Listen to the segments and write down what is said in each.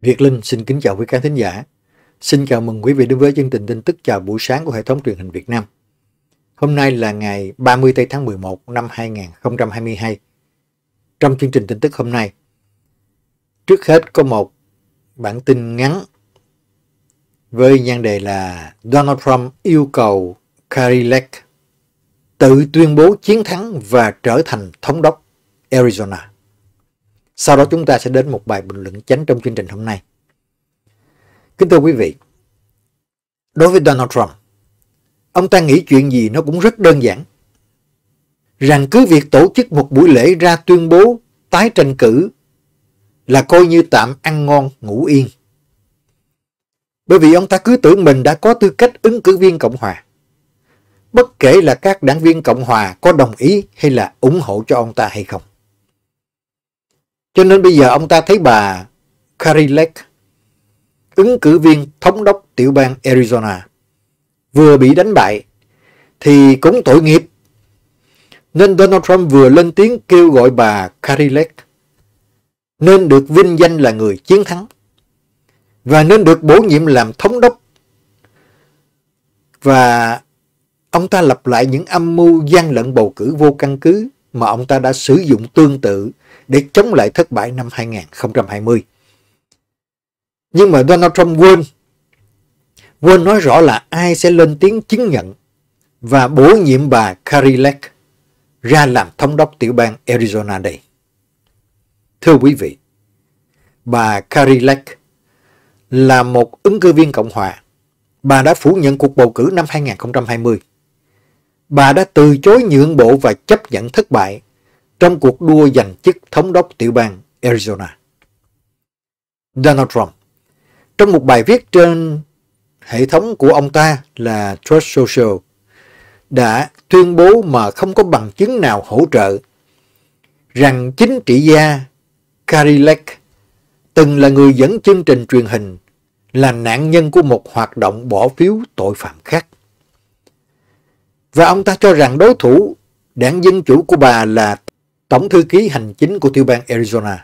Việt Linh xin kính chào quý khán thính giả. Xin chào mừng quý vị đến với chương trình tin tức chào buổi sáng của hệ thống truyền hình Việt Nam. Hôm nay là ngày 30 tây tháng 11 năm 2022. Trong chương trình tin tức hôm nay, trước hết có một bản tin ngắn với nhan đề là Donald Trump yêu cầu Carrie Lake tự tuyên bố chiến thắng và trở thành thống đốc Arizona. Sau đó chúng ta sẽ đến một bài bình luận chánh trong chương trình hôm nay. Kính thưa quý vị, đối với Donald Trump, ông ta nghĩ chuyện gì nó cũng rất đơn giản. Rằng cứ việc tổ chức một buổi lễ ra tuyên bố tái tranh cử là coi như tạm ăn ngon ngủ yên. Bởi vì ông ta cứ tưởng mình đã có tư cách ứng cử viên Cộng Hòa. Bất kể là các đảng viên Cộng Hòa có đồng ý hay là ủng hộ cho ông ta hay không. Cho nên bây giờ ông ta thấy bà Carrie Lake, ứng cử viên thống đốc tiểu bang Arizona, vừa bị đánh bại thì cũng tội nghiệp. Nên Donald Trump vừa lên tiếng kêu gọi bà Carrie Lake nên được vinh danh là người chiến thắng và nên được bổ nhiệm làm thống đốc. Và ông ta lặp lại những âm mưu gian lận bầu cử vô căn cứ mà ông ta đã sử dụng tương tự để chống lại thất bại năm 2020. Nhưng mà Donald Trump quên, quên nói rõ là ai sẽ lên tiếng chứng nhận và bổ nhiệm bà Carrie Lake ra làm thống đốc tiểu bang Arizona đây. Thưa quý vị, bà Carrie Lake là một ứng cử viên Cộng hòa. Bà đã phủ nhận cuộc bầu cử năm 2020 bà đã từ chối nhượng bộ và chấp nhận thất bại trong cuộc đua giành chức thống đốc tiểu bang Arizona. Donald Trump Trong một bài viết trên hệ thống của ông ta là Trust Social đã tuyên bố mà không có bằng chứng nào hỗ trợ rằng chính trị gia Carrie Lake từng là người dẫn chương trình truyền hình là nạn nhân của một hoạt động bỏ phiếu tội phạm khác và ông ta cho rằng đối thủ đảng Dân Chủ của bà là Tổng Thư ký Hành chính của tiểu bang Arizona,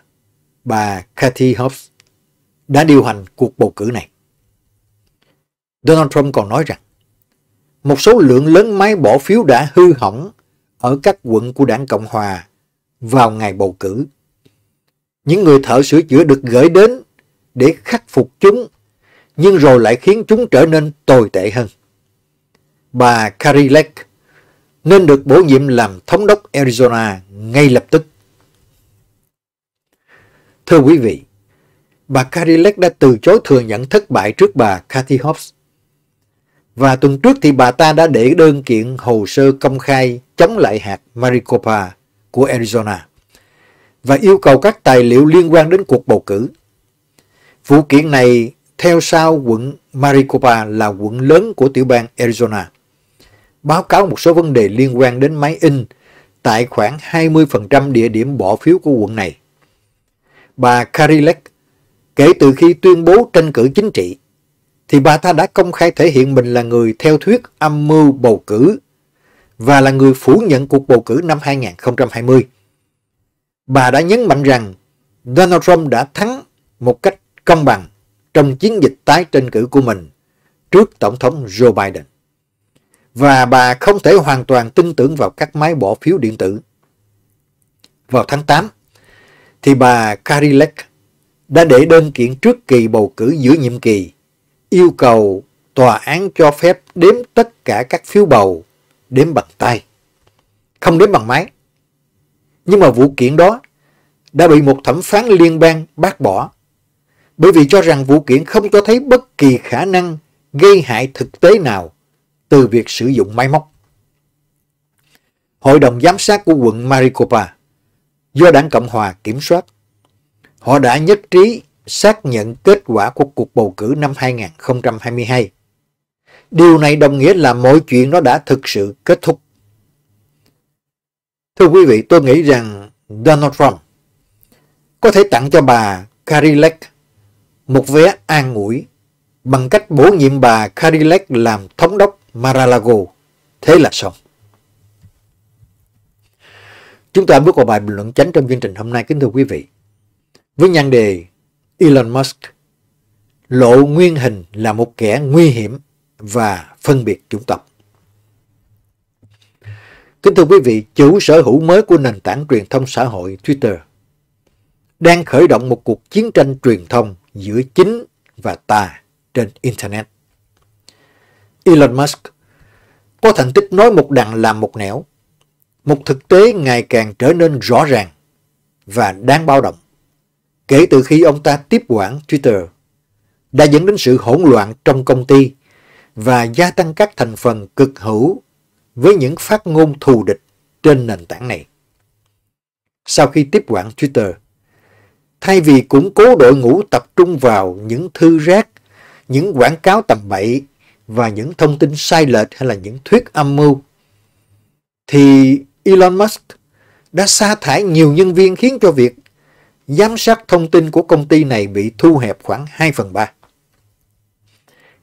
bà Kathy Hobbs, đã điều hành cuộc bầu cử này. Donald Trump còn nói rằng, một số lượng lớn máy bỏ phiếu đã hư hỏng ở các quận của đảng Cộng Hòa vào ngày bầu cử. Những người thợ sửa chữa được gửi đến để khắc phục chúng, nhưng rồi lại khiến chúng trở nên tồi tệ hơn bà Carrie Lake, nên được bổ nhiệm làm thống đốc Arizona ngay lập tức. Thưa quý vị, bà Carrie Lake đã từ chối thừa nhận thất bại trước bà Kathy Hobbs. Và tuần trước thì bà ta đã để đơn kiện hồ sơ công khai chống lại hạt Maricopa của Arizona và yêu cầu các tài liệu liên quan đến cuộc bầu cử. Vụ kiện này theo sau quận Maricopa là quận lớn của tiểu bang Arizona báo cáo một số vấn đề liên quan đến máy in tại khoảng 20% địa điểm bỏ phiếu của quận này. Bà Karilek, kể từ khi tuyên bố tranh cử chính trị, thì bà ta đã công khai thể hiện mình là người theo thuyết âm mưu bầu cử và là người phủ nhận cuộc bầu cử năm 2020. Bà đã nhấn mạnh rằng Donald Trump đã thắng một cách công bằng trong chiến dịch tái tranh cử của mình trước Tổng thống Joe Biden và bà không thể hoàn toàn tin tưởng vào các máy bỏ phiếu điện tử. Vào tháng 8, thì bà Carrie đã để đơn kiện trước kỳ bầu cử giữa nhiệm kỳ, yêu cầu tòa án cho phép đếm tất cả các phiếu bầu, đếm bằng tay, không đếm bằng máy. Nhưng mà vụ kiện đó đã bị một thẩm phán liên bang bác bỏ, bởi vì cho rằng vụ kiện không cho thấy bất kỳ khả năng gây hại thực tế nào từ việc sử dụng máy móc. Hội đồng giám sát của quận Maricopa do đảng Cộng Hòa kiểm soát. Họ đã nhất trí xác nhận kết quả của cuộc bầu cử năm 2022. Điều này đồng nghĩa là mọi chuyện nó đã thực sự kết thúc. Thưa quý vị, tôi nghĩ rằng Donald Trump có thể tặng cho bà Carrie một vé an ủi bằng cách bổ nhiệm bà Carrie làm thống đốc Maralago. Thế là xong. Chúng ta bước vào bài bình luận chánh trong chương trình hôm nay kính thưa quý vị. Với nhan đề Elon Musk lộ nguyên hình là một kẻ nguy hiểm và phân biệt chủng tộc. Kính thưa quý vị, chủ sở hữu mới của nền tảng truyền thông xã hội Twitter đang khởi động một cuộc chiến tranh truyền thông giữa chính và ta trên Internet. Elon Musk có thành tích nói một đằng làm một nẻo. Một thực tế ngày càng trở nên rõ ràng và đáng bao động kể từ khi ông ta tiếp quản Twitter đã dẫn đến sự hỗn loạn trong công ty và gia tăng các thành phần cực hữu với những phát ngôn thù địch trên nền tảng này. Sau khi tiếp quản Twitter, thay vì củng cố đội ngũ tập trung vào những thư rác, những quảng cáo tầm bậy và những thông tin sai lệch hay là những thuyết âm mưu thì Elon Musk đã sa thải nhiều nhân viên khiến cho việc giám sát thông tin của công ty này bị thu hẹp khoảng 2 phần 3.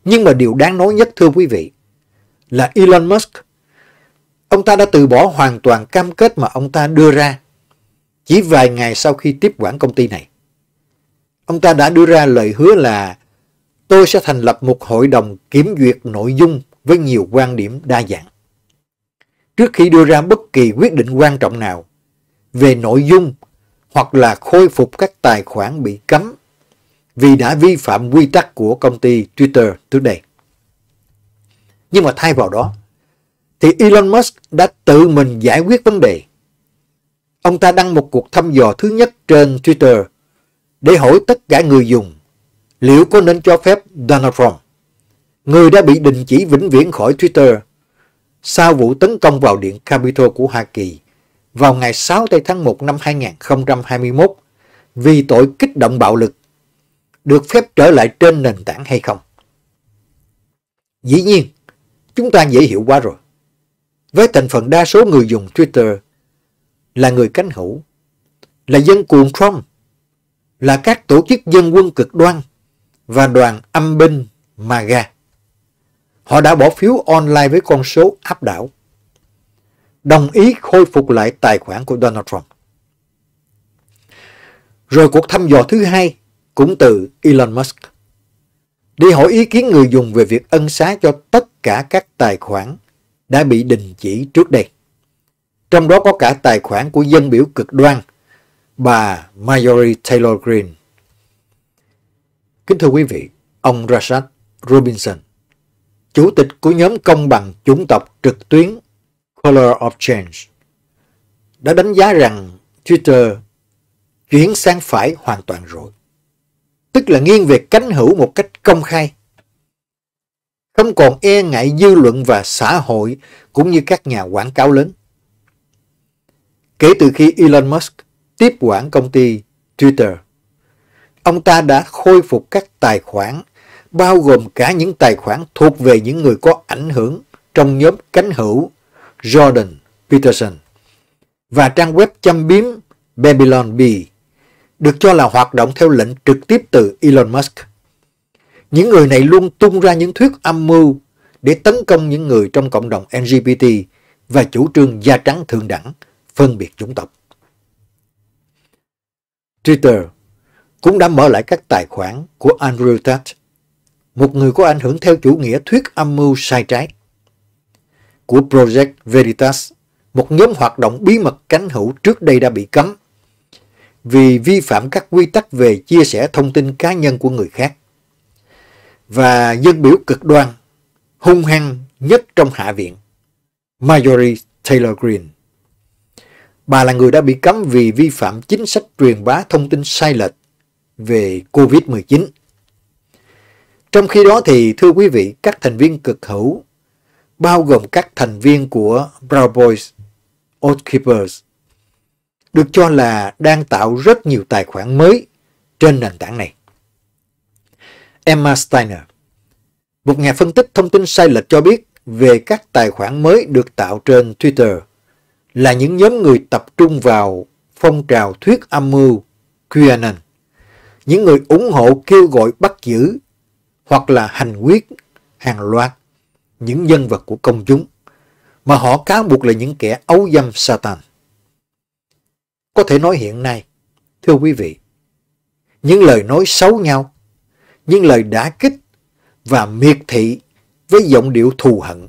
Nhưng mà điều đáng nói nhất thưa quý vị là Elon Musk ông ta đã từ bỏ hoàn toàn cam kết mà ông ta đưa ra chỉ vài ngày sau khi tiếp quản công ty này. Ông ta đã đưa ra lời hứa là tôi sẽ thành lập một hội đồng kiểm duyệt nội dung với nhiều quan điểm đa dạng. Trước khi đưa ra bất kỳ quyết định quan trọng nào về nội dung hoặc là khôi phục các tài khoản bị cấm vì đã vi phạm quy tắc của công ty Twitter trước đây. Nhưng mà thay vào đó, thì Elon Musk đã tự mình giải quyết vấn đề. Ông ta đăng một cuộc thăm dò thứ nhất trên Twitter để hỏi tất cả người dùng liệu có nên cho phép Donald Trump, người đã bị đình chỉ vĩnh viễn khỏi Twitter sau vụ tấn công vào Điện Capitol của Hoa Kỳ vào ngày 6 tây tháng 1 năm 2021 vì tội kích động bạo lực, được phép trở lại trên nền tảng hay không? Dĩ nhiên, chúng ta dễ hiểu quá rồi. Với thành phần đa số người dùng Twitter là người cánh hữu, là dân cuồng Trump, là các tổ chức dân quân cực đoan, và đoàn âm binh MAGA. Họ đã bỏ phiếu online với con số áp đảo, đồng ý khôi phục lại tài khoản của Donald Trump. Rồi cuộc thăm dò thứ hai cũng từ Elon Musk. Đi hỏi ý kiến người dùng về việc ân xá cho tất cả các tài khoản đã bị đình chỉ trước đây. Trong đó có cả tài khoản của dân biểu cực đoan, bà Marjorie Taylor Greene. Kính thưa quý vị, ông Rashad Robinson, Chủ tịch của nhóm công bằng chủng tộc trực tuyến Color of Change, đã đánh giá rằng Twitter chuyển sang phải hoàn toàn rồi. Tức là nghiêng về cánh hữu một cách công khai. Không còn e ngại dư luận và xã hội cũng như các nhà quảng cáo lớn. Kể từ khi Elon Musk tiếp quản công ty Twitter, ông ta đã khôi phục các tài khoản, bao gồm cả những tài khoản thuộc về những người có ảnh hưởng trong nhóm cánh hữu Jordan Peterson và trang web châm biếm Babylon Bee được cho là hoạt động theo lệnh trực tiếp từ Elon Musk. Những người này luôn tung ra những thuyết âm mưu để tấn công những người trong cộng đồng LGBT và chủ trương da trắng thượng đẳng, phân biệt chủng tộc. Twitter cũng đã mở lại các tài khoản của Andrew Tate, một người có ảnh hưởng theo chủ nghĩa thuyết âm mưu sai trái, của Project Veritas, một nhóm hoạt động bí mật cánh hữu trước đây đã bị cấm vì vi phạm các quy tắc về chia sẻ thông tin cá nhân của người khác. Và dân biểu cực đoan, hung hăng nhất trong Hạ viện, Marjorie Taylor Greene. Bà là người đã bị cấm vì vi phạm chính sách truyền bá thông tin sai lệch về COVID-19. Trong khi đó thì thưa quý vị, các thành viên cực hữu bao gồm các thành viên của Proud Boys, Old Keepers được cho là đang tạo rất nhiều tài khoản mới trên nền tảng này. Emma Steiner, một nhà phân tích thông tin sai lệch cho biết về các tài khoản mới được tạo trên Twitter là những nhóm người tập trung vào phong trào thuyết âm mưu QAnon những người ủng hộ kêu gọi bắt giữ hoặc là hành quyết hàng loạt những nhân vật của công chúng mà họ cáo buộc là những kẻ ấu dâm Satan. Có thể nói hiện nay, thưa quý vị, những lời nói xấu nhau, những lời đã kích và miệt thị với giọng điệu thù hận,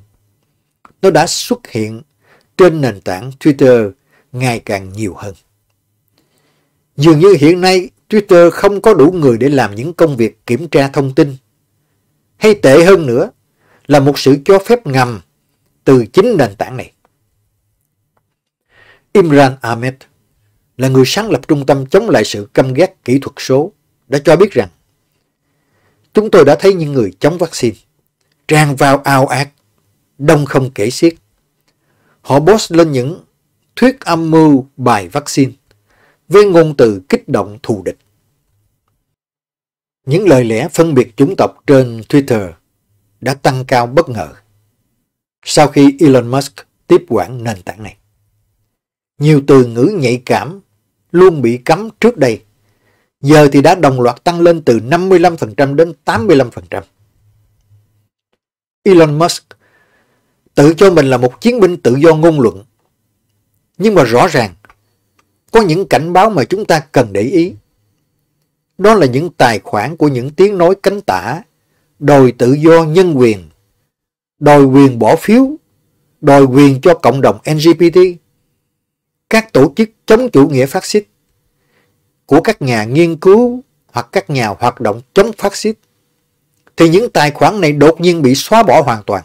nó đã xuất hiện trên nền tảng Twitter ngày càng nhiều hơn. Dường như hiện nay Twitter không có đủ người để làm những công việc kiểm tra thông tin. Hay tệ hơn nữa là một sự cho phép ngầm từ chính nền tảng này. Imran Ahmed là người sáng lập trung tâm chống lại sự căm ghét kỹ thuật số đã cho biết rằng chúng tôi đã thấy những người chống vaccine tràn vào ao ạt, đông không kể xiết. Họ boss lên những thuyết âm mưu bài vaccine với ngôn từ kích động thù địch. Những lời lẽ phân biệt chủng tộc trên Twitter đã tăng cao bất ngờ sau khi Elon Musk tiếp quản nền tảng này. Nhiều từ ngữ nhạy cảm luôn bị cấm trước đây, giờ thì đã đồng loạt tăng lên từ 55% đến 85%. Elon Musk tự cho mình là một chiến binh tự do ngôn luận, nhưng mà rõ ràng có những cảnh báo mà chúng ta cần để ý. Đó là những tài khoản của những tiếng nói cánh tả, đòi tự do nhân quyền, đòi quyền bỏ phiếu, đòi quyền cho cộng đồng LGBT, các tổ chức chống chủ nghĩa phát xít, của các nhà nghiên cứu hoặc các nhà hoạt động chống phát xít, thì những tài khoản này đột nhiên bị xóa bỏ hoàn toàn,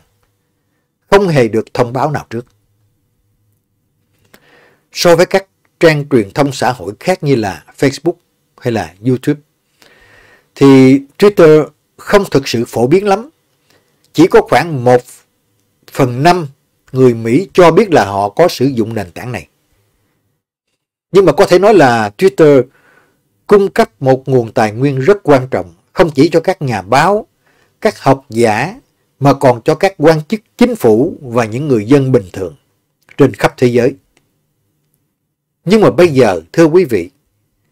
không hề được thông báo nào trước. So với các trang truyền thông xã hội khác như là Facebook hay là YouTube, thì Twitter không thực sự phổ biến lắm. Chỉ có khoảng 1 phần 5 người Mỹ cho biết là họ có sử dụng nền tảng này. Nhưng mà có thể nói là Twitter cung cấp một nguồn tài nguyên rất quan trọng, không chỉ cho các nhà báo, các học giả, mà còn cho các quan chức chính phủ và những người dân bình thường trên khắp thế giới. Nhưng mà bây giờ, thưa quý vị,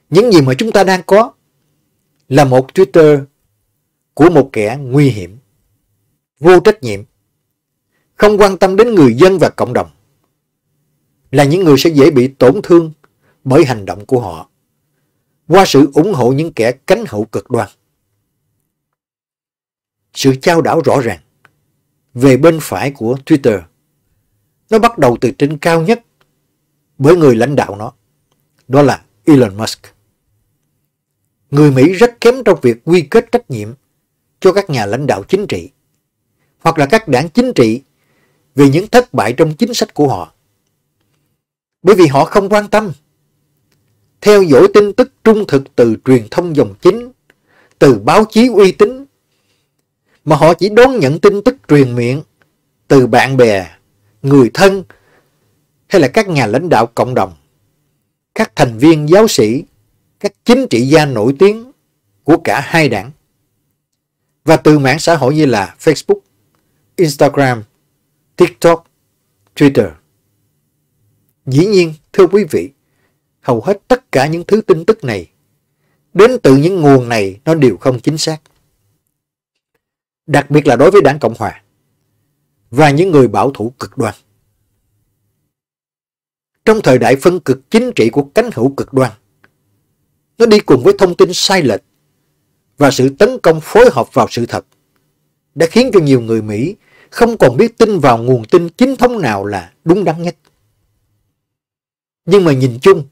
những gì mà chúng ta đang có là một Twitter của một kẻ nguy hiểm, vô trách nhiệm, không quan tâm đến người dân và cộng đồng, là những người sẽ dễ bị tổn thương bởi hành động của họ qua sự ủng hộ những kẻ cánh hữu cực đoan. Sự trao đảo rõ ràng về bên phải của Twitter nó bắt đầu từ trên cao nhất bởi người lãnh đạo nó, đó là Elon Musk. Người Mỹ rất kém trong việc quy kết trách nhiệm cho các nhà lãnh đạo chính trị hoặc là các đảng chính trị vì những thất bại trong chính sách của họ. Bởi vì họ không quan tâm. Theo dõi tin tức trung thực từ truyền thông dòng chính, từ báo chí uy tín, mà họ chỉ đón nhận tin tức truyền miệng từ bạn bè, người thân hay là các nhà lãnh đạo cộng đồng, các thành viên giáo sĩ, các chính trị gia nổi tiếng của cả hai đảng. Và từ mạng xã hội như là Facebook, Instagram, TikTok, Twitter. Dĩ nhiên, thưa quý vị, hầu hết tất cả những thứ tin tức này đến từ những nguồn này nó đều không chính xác. Đặc biệt là đối với đảng Cộng Hòa và những người bảo thủ cực đoan trong thời đại phân cực chính trị của cánh hữu cực đoan. Nó đi cùng với thông tin sai lệch và sự tấn công phối hợp vào sự thật đã khiến cho nhiều người Mỹ không còn biết tin vào nguồn tin chính thống nào là đúng đắn nhất. Nhưng mà nhìn chung,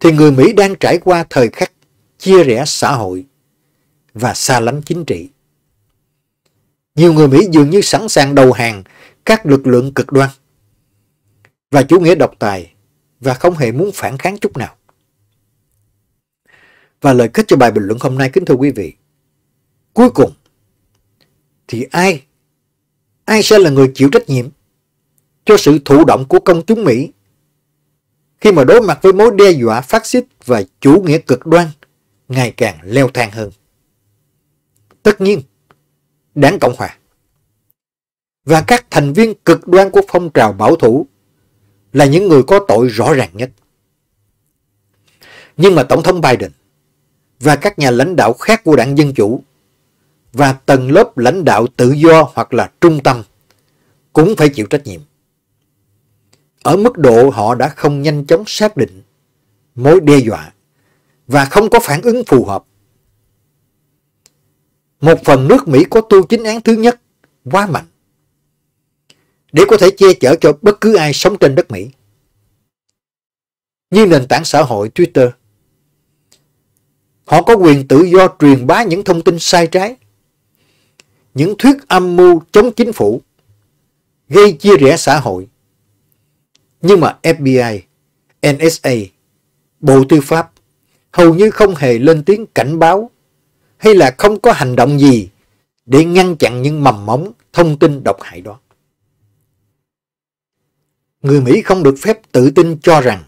thì người Mỹ đang trải qua thời khắc chia rẽ xã hội và xa lánh chính trị. Nhiều người Mỹ dường như sẵn sàng đầu hàng các lực lượng cực đoan và chủ nghĩa độc tài và không hề muốn phản kháng chút nào. Và lời kết cho bài bình luận hôm nay kính thưa quý vị. Cuối cùng thì ai ai sẽ là người chịu trách nhiệm cho sự thụ động của công chúng Mỹ khi mà đối mặt với mối đe dọa phát xít và chủ nghĩa cực đoan ngày càng leo thang hơn. Tất nhiên, đảng Cộng Hòa và các thành viên cực đoan của phong trào bảo thủ là những người có tội rõ ràng nhất. Nhưng mà Tổng thống Biden và các nhà lãnh đạo khác của đảng Dân Chủ và tầng lớp lãnh đạo tự do hoặc là trung tâm cũng phải chịu trách nhiệm. Ở mức độ họ đã không nhanh chóng xác định mối đe dọa và không có phản ứng phù hợp. Một phần nước Mỹ có tu chính án thứ nhất quá mạnh để có thể che chở cho bất cứ ai sống trên đất Mỹ. Như nền tảng xã hội Twitter, họ có quyền tự do truyền bá những thông tin sai trái, những thuyết âm mưu chống chính phủ, gây chia rẽ xã hội. Nhưng mà FBI, NSA, Bộ Tư pháp hầu như không hề lên tiếng cảnh báo hay là không có hành động gì để ngăn chặn những mầm mống thông tin độc hại đó người Mỹ không được phép tự tin cho rằng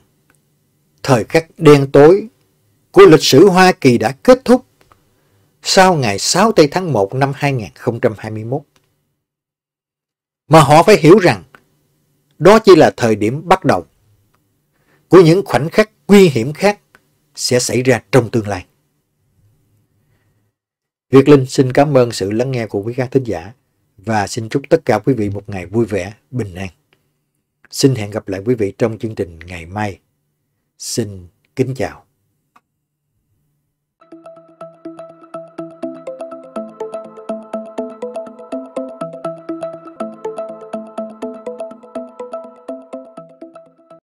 thời khắc đen tối của lịch sử Hoa Kỳ đã kết thúc sau ngày 6 tây tháng 1 năm 2021. Mà họ phải hiểu rằng đó chỉ là thời điểm bắt đầu của những khoảnh khắc nguy hiểm khác sẽ xảy ra trong tương lai. Việt Linh xin cảm ơn sự lắng nghe của quý khán thính giả và xin chúc tất cả quý vị một ngày vui vẻ, bình an. Xin hẹn gặp lại quý vị trong chương trình ngày mai. Xin kính chào.